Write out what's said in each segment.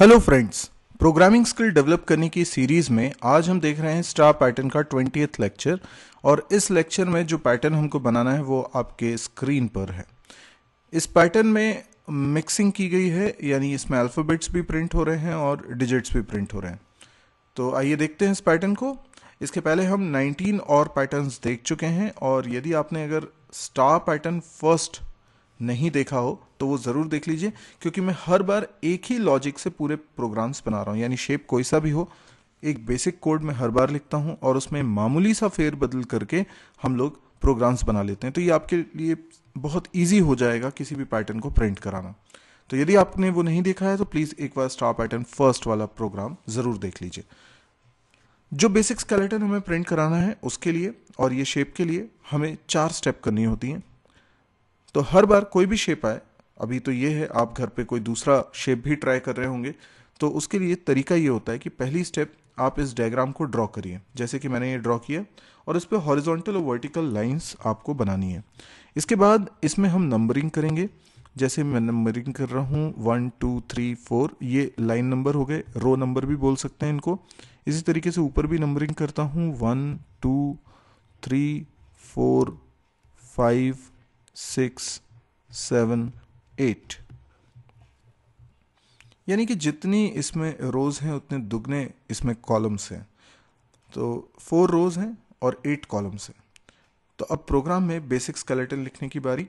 Hello friends programming skill develop करने की series में आज हम देख रहे हैं स्टार पैटर्न का ट्वेंटी लेक्चर और इस लेक्चर में जो पैटर्न हमको बनाना है वो आपके स्क्रीन पर है इस पैटर्न में मिक्सिंग की गई है यानी इसमें अल्फ़ाबेट्स भी प्रिंट हो रहे हैं और डिजिट्स भी प्रिंट हो रहे हैं तो आइए देखते हैं इस पैटर्न को इसके पहले हम 19 और पैटर्न्स देख चुके हैं और यदि आपने अगर स्टार पैटर्न फर्स्ट नहीं देखा हो तो वो ज़रूर देख लीजिए क्योंकि मैं हर बार एक ही लॉजिक से पूरे प्रोग्राम्स बना रहा हूँ यानी शेप कोई सा भी हो एक बेसिक कोड में हर बार लिखता हूँ और उसमें मामूली सा बदल करके हम लोग प्रोग्राम्स बना लेते हैं तो ये आपके लिए बहुत ईजी हो जाएगा किसी भी पैटर्न को प्रिंट कराना तो यदि आपने वो नहीं देखा है तो प्लीज़ एक बार स्टार पैटर्न फर्स्ट वाला प्रोग्राम ज़रूर देख लीजिए जो बेसिक स्केलेटन हमें प्रिंट कराना है उसके लिए और ये शेप के लिए हमें चार स्टेप करनी होती हैं तो हर बार कोई भी शेप आए अभी तो ये है आप घर पे कोई दूसरा शेप भी ट्राई कर रहे होंगे तो उसके लिए तरीका ये होता है कि पहली स्टेप आप इस डायग्राम को ड्रॉ करिए जैसे कि मैंने ये ड्रॉ किया और इस पर हॉरिजोंटल और वर्टिकल लाइंस आपको बनानी है इसके बाद इसमें हम नंबरिंग करेंगे जैसे मैं नंबरिंग कर रहा हूँ वन टू थ्री फोर ये लाइन नंबर हो गए रो नंबर भी बोल सकते हैं इनको इसी तरीके से ऊपर भी नंबरिंग करता हूँ one two three four five six seven eight यानी कि जितनी इसमें रोज़ हैं उतने दुगने इसमें कॉलम्स हैं तो फोर रोज़ हैं और एट कॉलम्स हैं तो अब प्रोग्राम में बेसिक स्केलेटन लिखने की बारी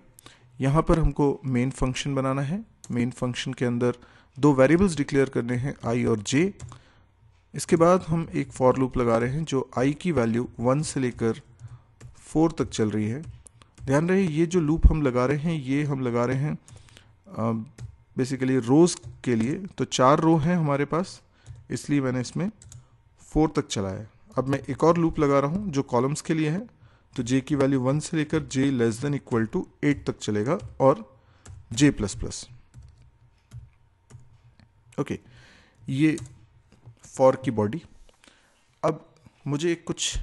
यहाँ पर हमको मेन फंक्शन बनाना है मेन फंक्शन के अंदर दो वेरिएबल्स डिक्लेयर करने हैं आई और जे इसके बाद हम एक फॉर लूप लगा रहे हैं जो आई की वैल्यू वन से लेकर फोर तक चल रही है ध्यान रहे ये जो लूप हम लगा रहे हैं ये हम लगा रहे हैं बेसिकली रोज़ के लिए तो चार रो हैं हमारे पास इसलिए मैंने इसमें फोर तक चलाया है अब मैं एक और लूप लगा रहा हूँ जो कॉलम्स के लिए है तो जे की वैल्यू वन से लेकर j less than equal to eight तक चलेगा और जे प्लस प्लस ओके ये फॉर की बॉडी अब मुझे एक कुछ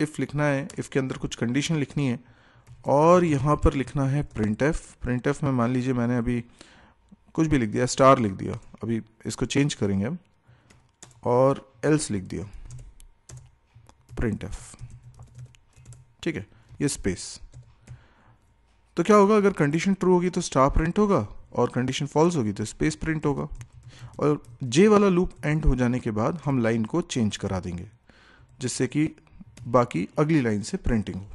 इफ़ लिखना है इफ़ के अंदर कुछ कंडीशन लिखनी है और यहाँ पर लिखना है प्रिंट एफ प्रिंट एफ में मान लीजिए मैंने अभी कुछ भी लिख दिया स्टार लिख दिया अभी इसको चेंज करेंगे हम और एल्स लिख दिया प्रिंट एफ ठीक है ये स्पेस तो क्या होगा अगर कंडीशन ट्रू होगी तो स्टार प्रिंट होगा और कंडीशन फॉल्स होगी तो स्पेस प्रिंट होगा और जे वाला लूप एंड हो जाने के बाद हम लाइन को चेंज करा देंगे जिससे कि बाकी अगली लाइन से प्रिंटिंग हो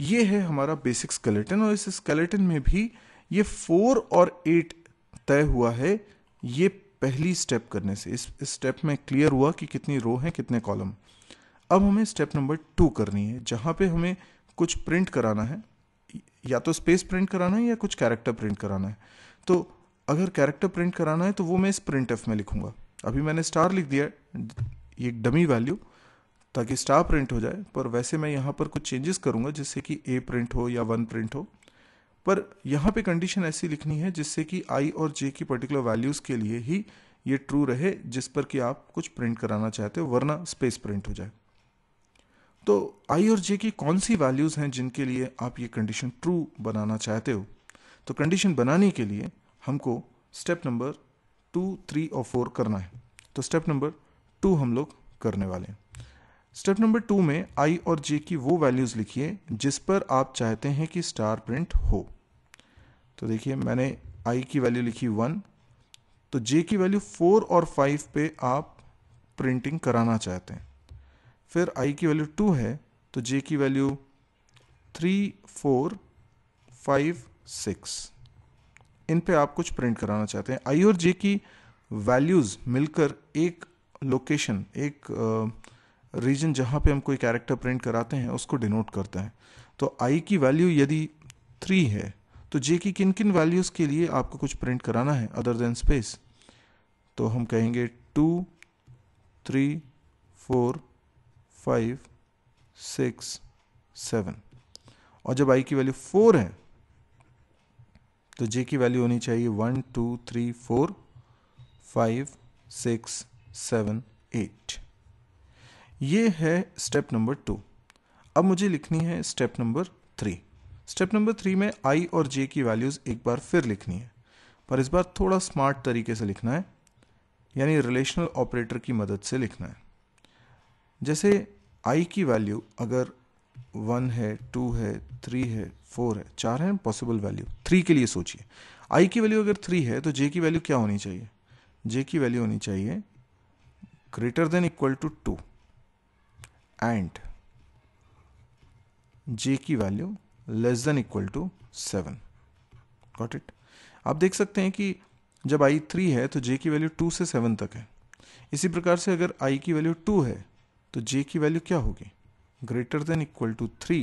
ये है हमारा बेसिक स्केलेटन और इस स्केलेटन में भी ये फोर और एट तय हुआ है ये पहली स्टेप करने से इस स्टेप में क्लियर हुआ कि कितनी रो है कितने कॉलम अब हमें स्टेप नंबर टू करनी है जहाँ पे हमें कुछ प्रिंट कराना है या तो स्पेस प्रिंट कराना है या कुछ कैरेक्टर प्रिंट कराना है तो अगर कैरेक्टर प्रिंट कराना है तो वो मैं इस प्रिंट एफ में लिखूंगा अभी मैंने स्टार लिख दिया ये डमी वैल्यू ताकि स्टार प्रिंट हो जाए पर वैसे मैं यहाँ पर कुछ चेंजेस करूँगा जिससे कि ए प्रिंट हो या वन प्रिंट हो पर यहाँ पे कंडीशन ऐसी लिखनी है जिससे कि आई और जे की पर्टिकुलर वैल्यूज़ के लिए ही ये ट्रू रहे जिस पर कि आप कुछ प्रिंट कराना चाहते हो वरना स्पेस प्रिंट हो जाए तो आई और जे की कौन सी वैल्यूज़ हैं जिनके लिए आप ये कंडीशन ट्रू बनाना चाहते हो तो कंडीशन बनाने के लिए हमको स्टेप नंबर टू थ्री और फोर करना है तो स्टेप नंबर टू हम लोग करने वाले हैं स्टेप नंबर टू में आई और जे की वो वैल्यूज़ लिखिए जिस पर आप चाहते हैं कि स्टार प्रिंट हो तो देखिए मैंने आई की वैल्यू लिखी वन तो जे की वैल्यू फोर और फाइव पे आप प्रिंटिंग कराना चाहते हैं फिर आई की वैल्यू टू है तो जे की value three four five six इन पे आप कुछ प्रिंट कराना चाहते हैं आई और जे की वैल्यूज़ मिलकर एक लोकेशन एक आ, रीजन जहाँ पे हम कोई कैरेक्टर प्रिंट कराते हैं उसको डिनोट करता है तो आई की वैल्यू यदि थ्री है तो जे की किन किन वैल्यूज़ के लिए आपको कुछ प्रिंट कराना है अदर देन स्पेस तो हम कहेंगे two three four five six seven और जब आई की वैल्यू फोर है तो जे की वैल्यू होनी चाहिए one two three four five six seven eight ये है स्टेप नंबर टू अब मुझे लिखनी है step number three step number three में आई और जे की वैल्यूज़ एक बार फिर लिखनी है पर इस बार थोड़ा स्मार्ट तरीके से लिखना है यानी रिलेशनल ऑपरेटर की मदद से लिखना है जैसे आई की वैल्यू अगर वन है टू है थ्री है फोर है चार है पॉसिबल वैल्यू थ्री के लिए सोचिए आई की वैल्यू अगर थ्री है तो जे की वैल्यू क्या होनी चाहिए जे की वैल्यू होनी चाहिए greater than equal to two and j की value less than equal to seven got it आप देख सकते हैं कि जब आई थ्री है तो जे की वैल्यू टू से सेवन तक है इसी प्रकार से अगर आई की वैल्यू टू है तो जे की वैल्यू क्या होगी greater than equal to three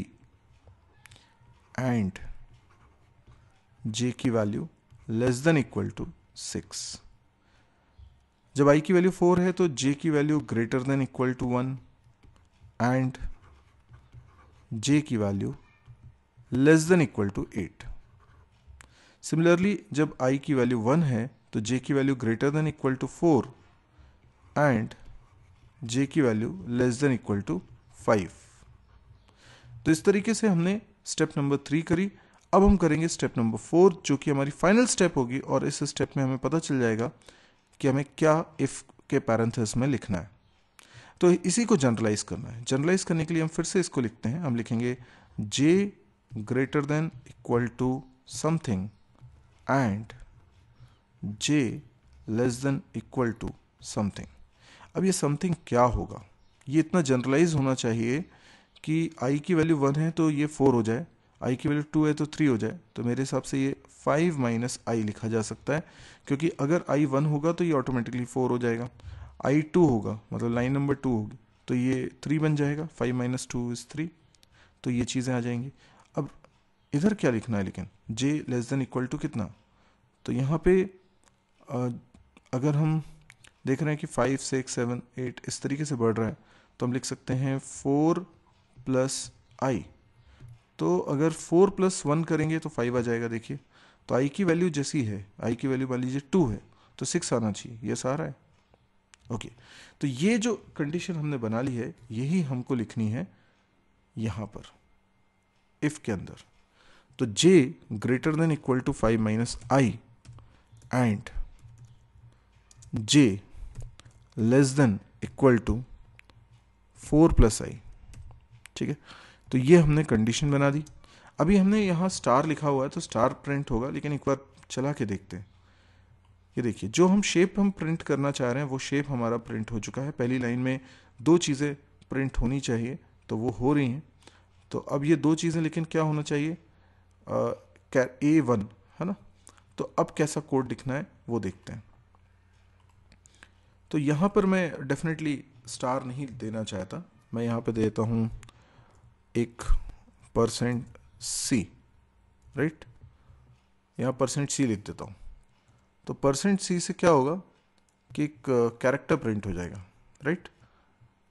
and j की value less than equal to six जब आई की वैल्यू फोर है तो जे की value greater than equal to one and j की value less than equal to eight similarly जब i की value one है तो जे की value greater than equal to four and j की value less than equal to five तो इस तरीके से हमने स्टेप नंबर थ्री करी अब हम करेंगे स्टेप नंबर फोर जो कि हमारी फाइनल स्टेप होगी और इस स्टेप में हमें पता चल जाएगा कि हमें क्या इफ़ के पैरेंथस में लिखना है तो इसी को जनरलाइज करना है जनरलाइज करने के लिए हम फिर से इसको लिखते हैं हम लिखेंगे j greater than equal to something and j less than equal to something अब ये समथिंग क्या होगा ये इतना जनरलाइज होना चाहिए कि आई की वैल्यू वन है तो ये फोर हो जाए आई की वैल्यू टू है तो थ्री हो जाए तो मेरे हिसाब से ये फाइव माइनस आई लिखा जा सकता है क्योंकि अगर आई वन होगा तो ये ऑटोमेटिकली फोर हो जाएगा आई टू होगा मतलब लाइन नंबर टू होगी तो ये थ्री बन जाएगा five minus two is three तो ये चीज़ें आ जाएंगी अब इधर क्या लिखना है लेकिन j less than equal to कितना तो यहाँ पे अगर हम देख रहे हैं कि फाइव सिक्स सेवन एट इस तरीके से बढ़ रहा है तो हम लिख सकते हैं फोर प्लस आई तो अगर फोर प्लस वन करेंगे तो फाइव आ जाएगा देखिए तो आई की वैल्यू जैसी है आई की वैल्यू मान लीजिए टू है तो सिक्स आना चाहिए आ सारा है ओके तो ये जो कंडीशन हमने बना ली है यही हमको लिखनी है यहां पर इफ के अंदर तो j greater than equal to five minus i and j less than equal to four plus i ठीक है तो ये हमने कंडीशन बना दी अभी हमने यहाँ स्टार लिखा हुआ है तो स्टार प्रिंट होगा लेकिन एक बार चला के देखते हैं ये देखिए जो हम शेप हम प्रिंट करना चाह रहे हैं वो शेप हमारा प्रिंट हो चुका है पहली लाइन में दो चीज़ें प्रिंट होनी चाहिए तो वो हो रही हैं तो अब ये दो चीज़ें लेकिन क्या होना चाहिए ए वन है ना तो अब कैसा कोड लिखना है वो देखते हैं तो यहाँ पर मैं डेफिनेटली स्टार नहीं देना चाहता मैं यहाँ पे देता हूँ एक परसेंट सी राइट यहाँ परसेंट सी लिख देता हूँ तो परसेंट सी से क्या होगा कि एक कैरेक्टर प्रिंट हो जाएगा राइट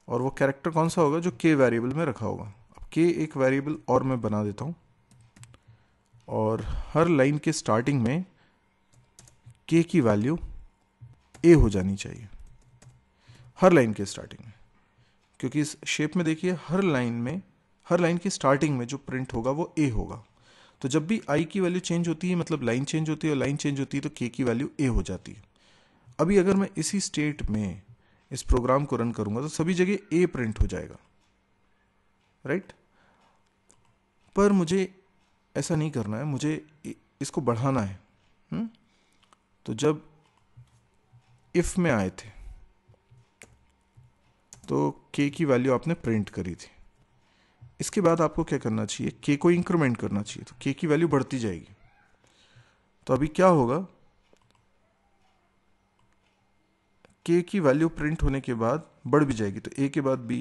और वो कैरेक्टर कौन सा होगा जो के वेरिएबल में रखा होगा अब के एक वेरिएबल और मैं बना देता हूँ और हर लाइन के स्टार्टिंग में के की वैल्यू ए हो जानी चाहिए हर लाइन के स्टार्टिंग में क्योंकि इस शेप में देखिए हर लाइन में हर लाइन की स्टार्टिंग में जो प्रिंट होगा वो ए होगा तो जब भी आई की वैल्यू चेंज होती है मतलब लाइन चेंज होती है और लाइन चेंज होती है तो के की वैल्यू ए हो जाती है अभी अगर मैं इसी स्टेट में इस प्रोग्राम को रन करूंगा तो सभी जगह ए प्रिंट हो जाएगा राइट पर मुझे ऐसा नहीं करना है मुझे इसको बढ़ाना है हम्म? तो जब इफ़ में आए थे तो के की वैल्यू आपने प्रिंट करी थी इसके बाद आपको क्या करना चाहिए के को इंक्रीमेंट करना चाहिए तो के की वैल्यू बढ़ती जाएगी तो अभी क्या होगा के की वैल्यू प्रिंट होने के बाद बढ़ भी जाएगी तो ए के बाद बी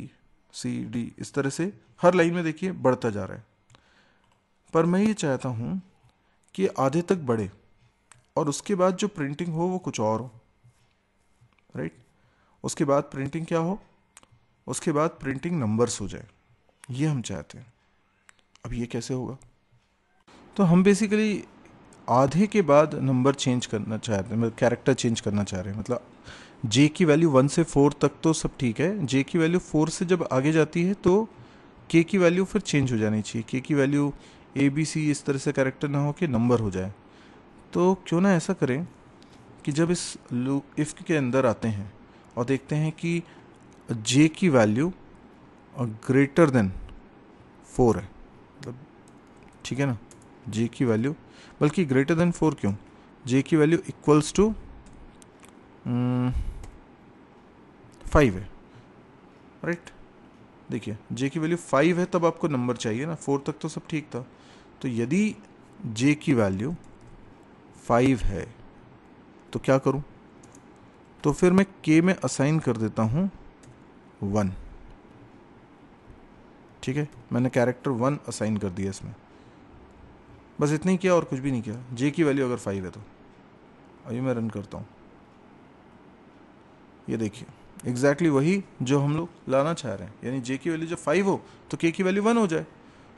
सी डी इस तरह से हर लाइन में देखिए बढ़ता जा रहा है पर मैं ये चाहता हूँ कि आधे तक बढ़े और उसके बाद जो प्रिंटिंग हो वो कुछ और हो राइट उसके बाद प्रिंटिंग क्या हो उसके बाद प्रिंटिंग नंबर्स हो जाए ये हम चाहते हैं अब ये कैसे होगा तो हम बेसिकली आधे के बाद नंबर चेंज करना चाहते हैं मतलब कैरेक्टर चेंज करना चाह रहे हैं मतलब जे मतलब की वैल्यू वन से फोर तक तो सब ठीक है जे की वैल्यू फोर से जब आगे जाती है तो के की वैल्यू फिर चेंज हो जानी चाहिए के की वैल्यू ए बी सी इस तरह से कैरेक्टर ना हो कि नंबर हो जाए तो क्यों ना ऐसा करें कि जब इस लू इफ़ के अंदर आते हैं और देखते हैं कि जे की वैल्यू और ग्रेटर देन फोर है मतलब ठीक है ना जे की वैल्यू बल्कि ग्रेटर देन फोर क्यों जे की वैल्यू इक्वल्स टू फाइव है राइट देखिए जे की वैल्यू फाइव है तब आपको नंबर चाहिए ना फोर तक तो सब ठीक था तो यदि जे की वैल्यू फाइव है तो क्या करूं तो फिर मैं के में असाइन कर देता हूं वन ठीक है मैंने कैरेक्टर वन असाइन कर दिया इसमें बस इतना ही किया और कुछ भी नहीं किया जे की वैल्यू अगर फाइव है तो अभी मैं रन करता हूँ ये देखिए एग्जैक्टली exactly वही जो हम लोग लाना चाह रहे हैं यानी जे की वैल्यू जब फाइव हो तो के की वैल्यू वन हो जाए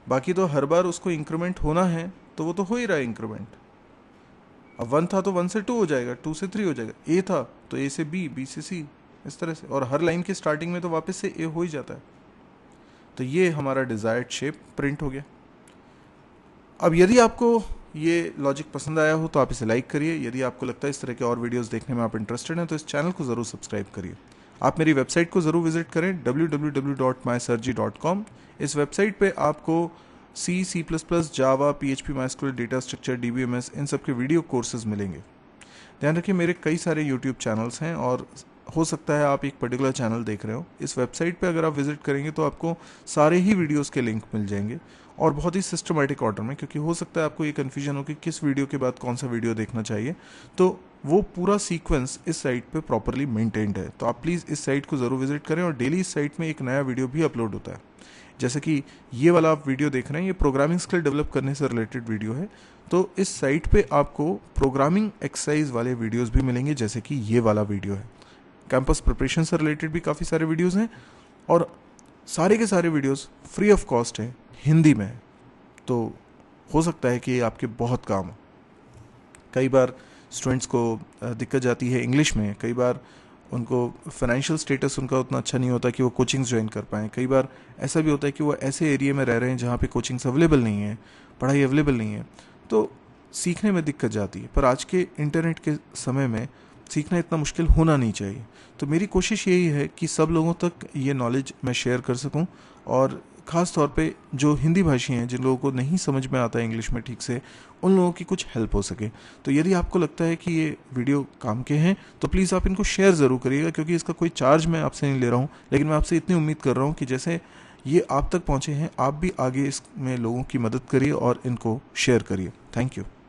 बाकी तो हर बार उसको इंक्रीमेंट होना है तो वो तो हो ही रहा है इंक्रीमेंट अब वन था तो वन से टू हो जाएगा टू से थ्री हो जाएगा ए था तो ए से बी बी से सी इस तरह से और हर लाइन के स्टार्टिंग में तो वापस से ए हो ही जाता है तो ये हमारा डिज़ायर्ड शेप प्रिंट हो गया अब यदि आपको ये लॉजिक पसंद आया हो तो आप इसे लाइक करिए यदि आपको लगता है इस तरह के और वीडियोस देखने में आप इंटरेस्टेड हैं तो इस चैनल को ज़रूर सब्सक्राइब करिए आप मेरी वेबसाइट को ज़रूर विजिट करें डब्ल्यू इस वेबसाइट पे आपको C C plus plus Java P H P school data structure D B M S इन सब के वीडियो कोर्सेज मिलेंगे ध्यान रखिए मेरे कई सारे यूट्यूब चैनल्स हैं और हो सकता है आप एक पर्टिकुलर चैनल देख रहे हो इस वेबसाइट पे अगर आप विजिट करेंगे तो आपको सारे ही वीडियोस के लिंक मिल जाएंगे और बहुत ही सिस्टमेटिक ऑर्डर में क्योंकि हो सकता है आपको ये कन्फ्यूजन हो कि किस वीडियो के बाद कौन सा वीडियो देखना चाहिए तो वो पूरा सीक्वेंस इस साइट पे प्रॉपरली मेंटेन्ड है तो आप प्लीज़ इस साइट को ज़रूर विजिट करें और डेली इस साइट में एक नया वीडियो भी अपलोड होता है जैसे कि ये वाला आप वीडियो देख रहे हैं ये प्रोग्रामिंग स्किल डेवलप करने से रिलेटेड वीडियो है तो इस साइट पे आपको प्रोग्रामिंग एक्सरसाइज वाले वीडियोस भी मिलेंगे जैसे कि ये वाला वीडियो है कैंपस प्रिपरेशन से रिलेटेड भी काफ़ी सारे वीडियोज़ हैं और सारे के सारे वीडियोस फ्री ऑफ कॉस्ट हैं हिंदी में तो हो सकता है कि आपके बहुत काम हो कई बार स्टूडेंट्स को दिक्कत जाती है इंग्लिश में कई बार उनको फाइनेंशियल स्टेटस उनका उतना अच्छा नहीं होता कि वो कोचिंग्स ज्वाइन कर पाएँ कई बार ऐसा भी होता है कि वो ऐसे एरिया में रह रहे हैं जहाँ पे कोचिंग्स अवेलेबल नहीं है पढ़ाई अवेलेबल नहीं है तो सीखने में दिक्कत जाती है पर आज के इंटरनेट के समय में सीखना इतना मुश्किल होना नहीं चाहिए तो मेरी कोशिश यही है कि सब लोगों तक ये नॉलेज मैं शेयर कर सकूं और ख़ास तौर पे जो हिंदी भाषी हैं जिन लोगों को नहीं समझ में आता है इंग्लिश में ठीक से उन लोगों की कुछ हेल्प हो सके तो यदि आपको लगता है कि ये वीडियो काम के हैं तो प्लीज़ आप इनको शेयर ज़रूर करिएगा क्योंकि इसका कोई चार्ज मैं आपसे नहीं ले रहा हूँ लेकिन मैं आपसे इतनी उम्मीद कर रहा हूँ कि जैसे ये आप तक पहुँचे हैं आप भी आगे इसमें लोगों की मदद करिए और इनको शेयर करिए थैंक यू